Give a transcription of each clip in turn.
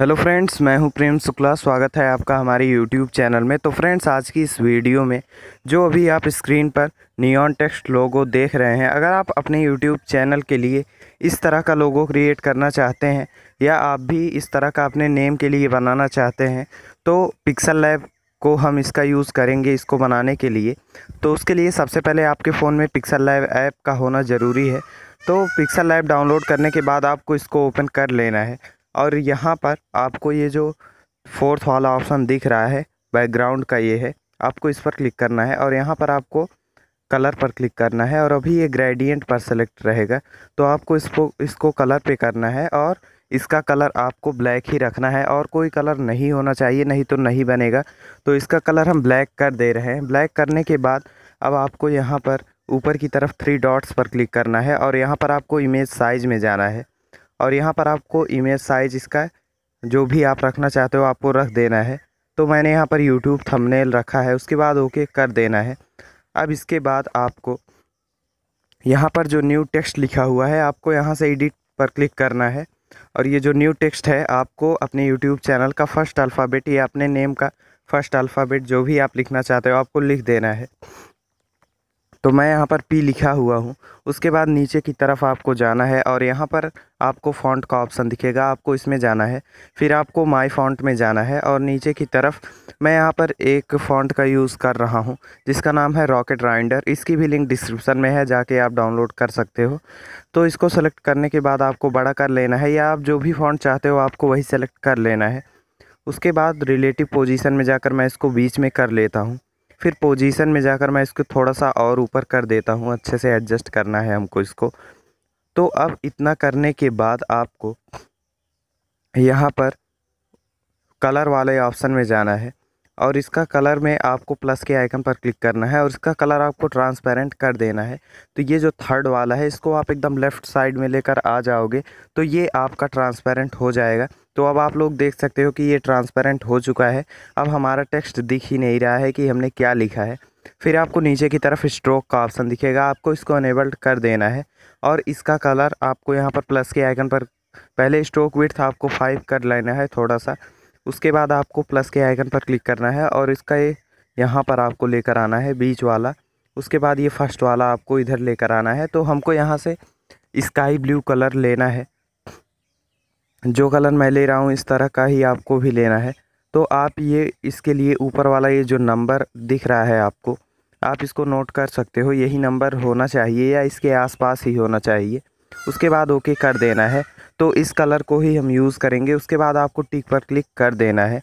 hello friends मैं हूं प्रेम शुक्ला स्वागत है आपका हमारे यूट्यूब चैनल में तो फ्रेंड्स आज की इस वीडियो में जो अभी आप स्क्रीन पर नियॉन टेक्स्ट लोगो देख रहे हैं अगर आप अपने यूट्यूब चैनल के लिए इस तरह का लोगो क्रिएट करना चाहते हैं या आप भी इस तरह का अपने नेम के लिए बनाना चाहते हैं तो पिक्सल लैब को हम इसका यूज़ करेंगे इसको बनाने के लिए तो उसके लिए सबसे पहले आपके फ़ोन में पिक्सल लैब ऐप का होना ज़रूरी है तो पिक्सल लैब डाउनलोड करने के बाद आपको इसको ओपन कर लेना है और यहाँ पर आपको ये जो फोर्थ वाला ऑप्शन दिख रहा है बैकग्राउंड का ये है आपको इस पर क्लिक करना है और यहाँ पर आपको कलर पर क्लिक करना है और अभी ये ग्रेडियंट पर सेलेक्ट रहेगा तो आपको इसको इसको कलर पे करना है और इसका कलर आपको ब्लैक ही रखना है और कोई कलर नहीं होना चाहिए नहीं तो नहीं बनेगा तो इसका कलर हम ब्लैक कर दे रहे हैं ब्लैक करने के बाद अब आपको यहाँ पर ऊपर की तरफ थ्री डॉट्स पर क्लिक करना है और यहाँ पर आपको इमेज साइज़ में जाना है और यहाँ पर आपको इमेज साइज इसका जो भी आप रखना चाहते हो आपको रख देना है तो मैंने यहाँ पर यूट्यूब थंबनेल रखा है उसके बाद ओके कर देना है अब इसके बाद आपको यहाँ पर जो न्यू टेक्स्ट लिखा हुआ है आपको यहाँ से एडिट पर क्लिक करना है और ये जो न्यू टेक्स्ट है आपको अपने यूट्यूब चैनल का फ़र्स्ट अल्फ़ाबेट या अपने नेम का फ़र्स्ट अल्फ़ाबेट जो भी आप लिखना चाहते हो आपको लिख देना है तो मैं यहाँ पर पी लिखा हुआ हूँ उसके बाद नीचे की तरफ आपको जाना है और यहाँ पर आपको फ़ॉन्ट का ऑप्शन दिखेगा आपको इसमें जाना है फिर आपको माई फ़ॉन्ट में जाना है और नीचे की तरफ मैं यहाँ पर एक फ़ॉन्ट का यूज़ कर रहा हूँ जिसका नाम है रॉकेट राइंडर इसकी भी लिंक डिस्क्रिप्सन में है जाके आप डाउनलोड कर सकते हो तो इसको सेलेक्ट करने के बाद आपको बड़ा कर लेना है या आप जो भी फ़ॉन्ट चाहते हो आपको वही सेलेक्ट कर लेना है उसके बाद रिलेटिव पोजीशन में जाकर मैं इसको बीच में कर लेता हूँ फिर पोजीशन में जाकर मैं इसको थोड़ा सा और ऊपर कर देता हूँ अच्छे से एडजस्ट करना है हमको इसको तो अब इतना करने के बाद आपको यहाँ पर कलर वाले ऑप्शन में जाना है और इसका कलर में आपको प्लस के आइकन पर क्लिक करना है और इसका कलर आपको ट्रांसपेरेंट कर देना है तो ये जो थर्ड वाला है इसको आप एकदम लेफ़्ट साइड में लेकर आ जाओगे तो ये आपका ट्रांसपेरेंट हो जाएगा तो अब आप लोग देख सकते हो कि ये ट्रांसपेरेंट हो चुका है अब हमारा टेक्स्ट दिख ही नहीं रहा है कि हमने क्या लिखा है फिर आपको नीचे की तरफ स्ट्रोक का ऑप्शन दिखेगा आपको इसको अनेबल्ड कर देना है और इसका कलर आपको यहाँ पर प्लस के आइकन पर पहले स्ट्रोक विथ आपको फाइव कर लेना है थोड़ा सा उसके बाद आपको प्लस के आइकन पर क्लिक करना है और इसका ये यहाँ पर आपको लेकर आना है बीच वाला उसके बाद ये फर्स्ट वाला आपको इधर लेकर आना है तो हमको यहाँ से स्काई ब्लू कलर लेना है जो कलर मैं ले रहा हूँ इस तरह का ही आपको भी लेना है तो आप ये इसके लिए ऊपर वाला ये जो नंबर दिख रहा है आपको आप इसको नोट कर सकते हो यही नंबर होना चाहिए या इसके आसपास ही होना चाहिए उसके बाद ओके कर देना है तो इस कलर को ही हम यूज़ करेंगे उसके बाद आपको टिक पर क्लिक कर देना है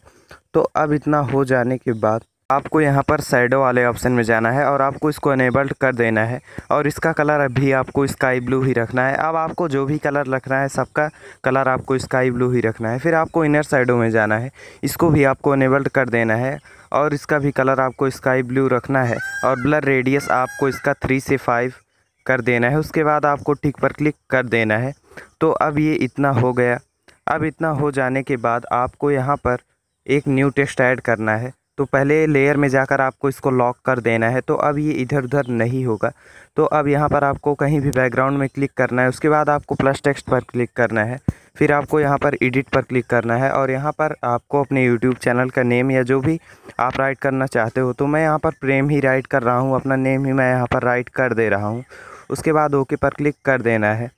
तो अब इतना हो जाने के बाद आपको यहाँ पर साइडो वाले ऑप्शन में जाना है और आपको इसको अनेबल्ड कर देना है और इसका कलर अभी आपको स्काई ब्लू ही रखना है अब आपको जो भी कलर रखना है सबका कलर आपको स्काई ब्लू ही रखना है फिर आपको इनर साइडों में जाना है इसको भी आपको अनेबल्ड कर देना है और इसका भी कलर आपको स्काई ब्लू रखना है और ब्लर रेडियस आपको इसका थ्री से फाइव कर देना है उसके बाद आपको टिक पर क्लिक कर देना है तो अब ये इतना हो गया अब इतना हो जाने के बाद आपको यहाँ पर एक न्यू टेस्ट ऐड करना है तो पहले लेयर में जाकर आपको इसको लॉक कर देना है तो अब ये इधर उधर नहीं होगा तो अब यहाँ पर आपको कहीं भी बैकग्राउंड में क्लिक करना है उसके बाद आपको प्लस टेक्स्ट पर क्लिक करना है फिर आपको यहाँ पर एडिट पर क्लिक करना है और यहाँ पर आपको अपने यूट्यूब चैनल का नेम या जो भी आप राइट करना चाहते हो तो मैं यहाँ पर प्रेम ही राइट कर रहा हूँ अपना नेम ही मैं यहाँ पर राइट कर दे रहा हूँ उसके बाद ओके पर क्लिक कर देना है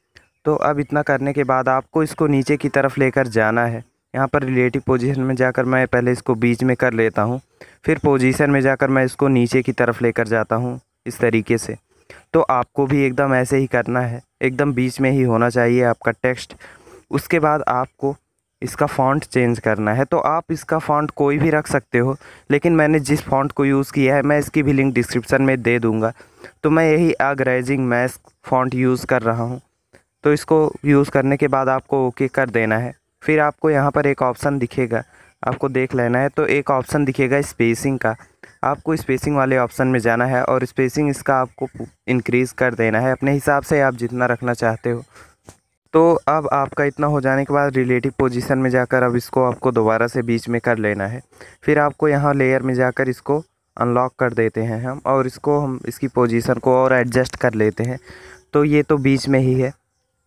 तो अब इतना करने के बाद आपको इसको नीचे की तरफ लेकर जाना है यहाँ पर रिलेटिव पोजीशन में जाकर मैं पहले इसको बीच में कर लेता हूँ फिर पोजीशन में जाकर मैं इसको नीचे की तरफ लेकर जाता हूँ इस तरीके से तो आपको भी एकदम ऐसे ही करना है एकदम बीच में ही होना चाहिए आपका टेक्स्ट उसके बाद आपको इसका फ़ॉन्ट चेंज करना है तो आप इसका फ़ॉन्ट कोई भी रख सकते हो लेकिन मैंने जिस फ़ॉन्ट को यूज़ किया है मैं इसकी भी लिंक डिस्क्रिप्शन में दे दूँगा तो मैं यही अग्रेजिंग मैस्क फ़ॉन्ट यूज़ कर रहा हूँ तो इसको यूज़ करने के बाद आपको ओके कर देना है फिर आपको यहाँ पर एक ऑप्शन दिखेगा आपको देख लेना है तो एक ऑप्शन दिखेगा स्पेसिंग का आपको स्पेसिंग वाले ऑप्शन में जाना है और स्पेसिंग इसका आपको इंक्रीज़ कर देना है अपने हिसाब से आप जितना रखना चाहते हो तो अब आपका इतना हो जाने के बाद रिलेटिव पोजीशन में जाकर अब इसको आपको दोबारा से बीच में कर लेना है फिर आपको यहाँ लेयर में जाकर इसको अनलॉक कर देते हैं हम और इसको हम इसकी पोजीशन को और एडजस्ट कर लेते हैं तो ये तो बीच में ही है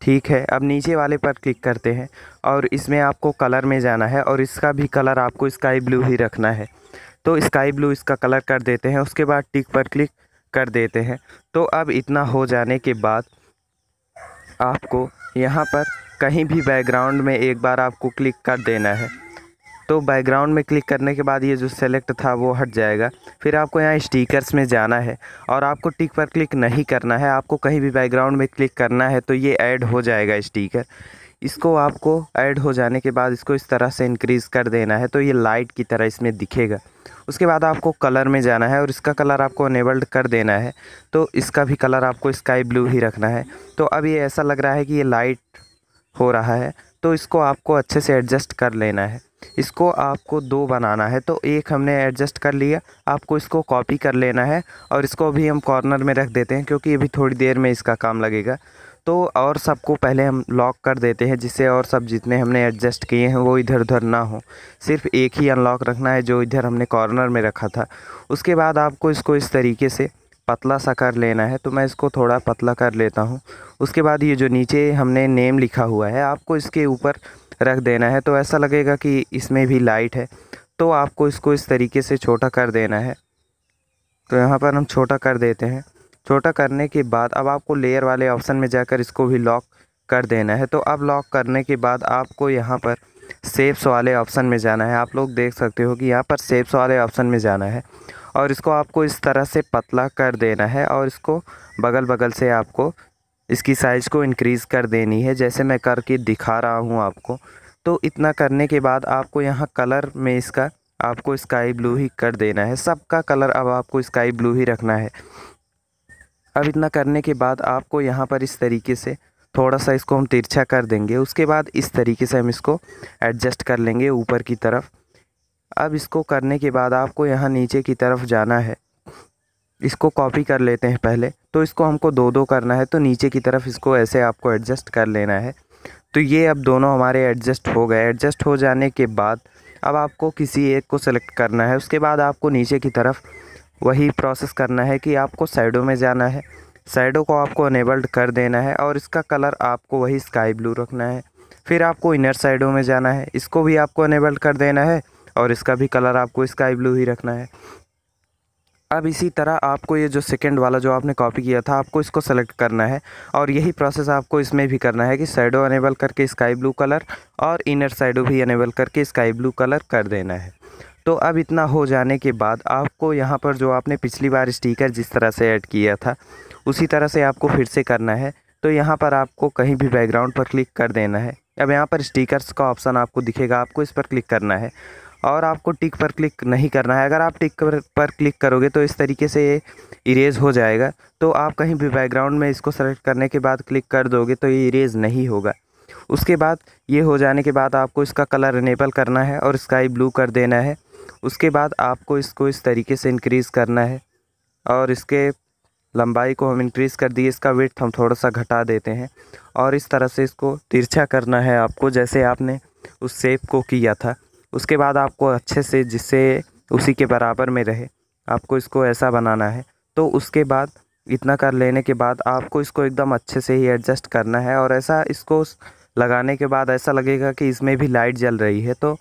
ठीक है अब नीचे वाले पर क्लिक करते हैं और इसमें आपको कलर में जाना है और इसका भी कलर आपको स्काई ब्लू ही रखना है तो स्काई ब्लू इसका कलर कर देते हैं उसके बाद टिक पर क्लिक कर देते हैं तो अब इतना हो जाने के बाद आपको यहाँ पर कहीं भी बैकग्राउंड में एक बार आपको क्लिक कर देना है तो बैकग्राउंड में क्लिक करने के बाद ये जो सेलेक्ट था वो हट जाएगा फिर आपको यहाँ स्टिकर्स में जाना है और आपको टिक पर क्लिक नहीं करना है आपको कहीं भी बैकग्राउंड में क्लिक करना है तो ये ऐड हो जाएगा स्टिकर इसको आपको ऐड हो जाने के बाद इसको इस तरह से इंक्रीज़ कर देना है तो ये लाइट की तरह इसमें दिखेगा उसके बाद आपको कलर में जाना है और इसका कलर आपको अनेबल्ड कर देना है तो इसका भी कलर आपको स्काई ब्लू ही रखना है तो अब ये ऐसा लग रहा है कि ये लाइट हो रहा है तो इसको आपको अच्छे से एडजस्ट कर लेना है इसको आपको दो बनाना है तो एक हमने एडजस्ट कर लिया आपको इसको कॉपी कर लेना है और इसको अभी हम कॉर्नर में रख देते हैं क्योंकि अभी थोड़ी देर में इसका काम लगेगा तो और सबको पहले हम लॉक कर देते हैं जिससे और सब जितने हमने एडजस्ट किए हैं वो इधर उधर ना हो सिर्फ एक ही अनलॉक रखना है जो इधर हमने कॉर्नर में रखा था उसके बाद आपको इसको इस तरीके से पतला सा कर लेना है तो मैं इसको थोड़ा पतला कर लेता हूँ उसके बाद ये जो नीचे हमने नेम लिखा हुआ है आपको इसके ऊपर रख देना है तो ऐसा लगेगा कि इसमें भी लाइट है तो आपको इसको इस तरीके से छोटा कर देना है तो यहाँ पर हम छोटा कर देते हैं छोटा करने के बाद अब आपको लेयर वाले ऑप्शन में जाकर इसको भी लॉक कर देना है तो अब लॉक करने के बाद आपको यहाँ पर सेप्स वाले ऑप्शन में जाना है आप लोग देख सकते हो कि यहाँ पर सेप्स वाले ऑप्शन में जाना है और इसको आपको इस तरह से पतला कर देना है और इसको बगल बगल से आपको इसकी साइज़ को इनक्रीज़ कर देनी है जैसे मैं करके दिखा रहा हूँ आपको तो इतना करने के बाद आपको यहाँ कलर में इसका आपको स्काई ब्लू ही कर देना है सबका कलर अब आपको स्काई ब्लू ही रखना है अब इतना करने के बाद आपको यहाँ पर इस तरीके से थोड़ा सा इसको हम तिरछा कर देंगे उसके बाद इस तरीके से हम इसको एडजस्ट कर लेंगे ऊपर की तरफ अब इसको करने के बाद आपको यहाँ नीचे की तरफ जाना है इसको कॉपी कर लेते हैं पहले तो इसको हमको दो दो करना है तो नीचे की तरफ इसको ऐसे आपको एडजस्ट कर लेना है तो ये अब दोनों हमारे एडजस्ट हो गए एडजस्ट हो जाने के बाद अब आपको किसी एक को सेलेक्ट करना है उसके बाद आपको नीचे की तरफ वही प्रोसेस करना है कि आपको साइडों में जाना है साइडों को आपको अनेबल्ड कर देना है और इसका कलर आपको वही स्काई ब्लू रखना है फिर आपको इनर साइडों में जाना है इसको भी आपको अनेबल्ड कर देना है और इसका भी कलर आपको स्काई ब्लू ही रखना है अब इसी तरह आपको ये जो सेकंड वाला जो आपने कॉपी किया था आपको इसको सेलेक्ट करना है और यही प्रोसेस आपको इसमें भी करना है कि साइडो अनेबल करके स्काई ब्लू कलर और इनर साइडो भी अनेबल करके स्काई ब्लू कलर कर देना है तो अब इतना हो जाने के बाद आपको यहाँ पर जो आपने पिछली बार स्टिकर जिस तरह से ऐड किया था उसी तरह से आपको फिर से करना है तो यहाँ पर आपको कहीं भी बैकग्राउंड पर क्लिक कर देना है अब यहाँ पर स्टिकर्स का ऑप्शन आपको दिखेगा आपको इस पर क्लिक करना है और आपको टिक पर क्लिक नहीं करना है अगर आप टिक पर, पर क्लिक करोगे तो इस तरीके से ये इरेज़ हो जाएगा तो आप कहीं भी बैकग्राउंड में इसको सेलेक्ट करने के बाद क्लिक कर दोगे तो ये इरेज़ नहीं होगा उसके बाद ये हो जाने के बाद आपको इसका कलर इनेबल करना है और स्काई ब्लू कर देना है उसके बाद आपको इसको इस तरीके से इंक्रीज़ करना है और इसके लंबाई को हम इंक्रीज़ कर दिए इसका वेट हम थोड़ा सा घटा देते हैं और इस तरह से इसको तिरछा करना है आपको जैसे आपने उस सेप को किया था उसके बाद आपको अच्छे से जिससे उसी के बराबर में रहे आपको इसको ऐसा बनाना है तो उसके बाद इतना कर लेने के बाद आपको इसको एकदम अच्छे से ही एडजस्ट करना है और ऐसा इसको लगाने के बाद ऐसा लगेगा कि इसमें भी लाइट जल रही है तो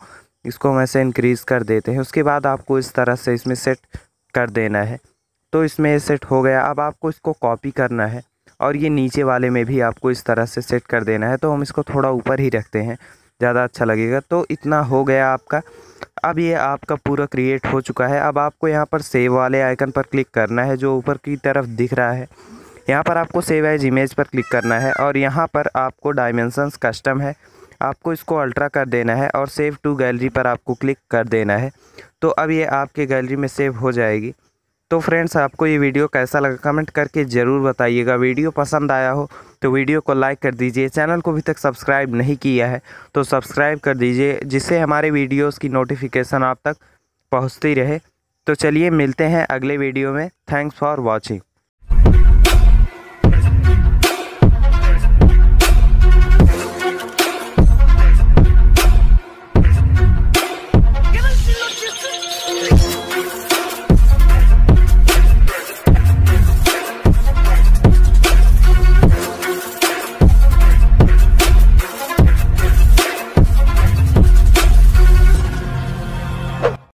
इसको हम ऐसे इंक्रीज़ कर देते हैं उसके बाद आपको इस तरह से इसमें सेट कर देना है तो इसमें ये सेट हो गया अब आपको इसको कॉपी करना है और ये नीचे वाले में भी आपको इस तरह से सेट कर देना है तो हम इसको थोड़ा ऊपर ही रखते हैं ज़्यादा अच्छा लगेगा तो इतना हो गया आपका अब ये आपका पूरा क्रिएट हो चुका है अब आपको यहाँ पर सेव वाले आइकन पर क्लिक करना है जो ऊपर की तरफ दिख रहा है यहाँ पर आपको सेव एज इमेज पर क्लिक करना है और यहाँ पर आपको डायमेंसन्स कस्टम है आपको इसको अल्ट्रा कर देना है और सेव टू गैलरी पर आपको क्लिक कर देना है तो अब ये आपके गैलरी में सेव हो जाएगी तो फ्रेंड्स आपको ये वीडियो कैसा लगा कमेंट करके ज़रूर बताइएगा वीडियो पसंद आया हो तो वीडियो को लाइक कर दीजिए चैनल को अभी तक सब्सक्राइब नहीं किया है तो सब्सक्राइब कर दीजिए जिससे हमारे वीडियोस की नोटिफिकेशन आप तक पहुंचती रहे तो चलिए मिलते हैं अगले वीडियो में थैंक्स फॉर वॉचिंग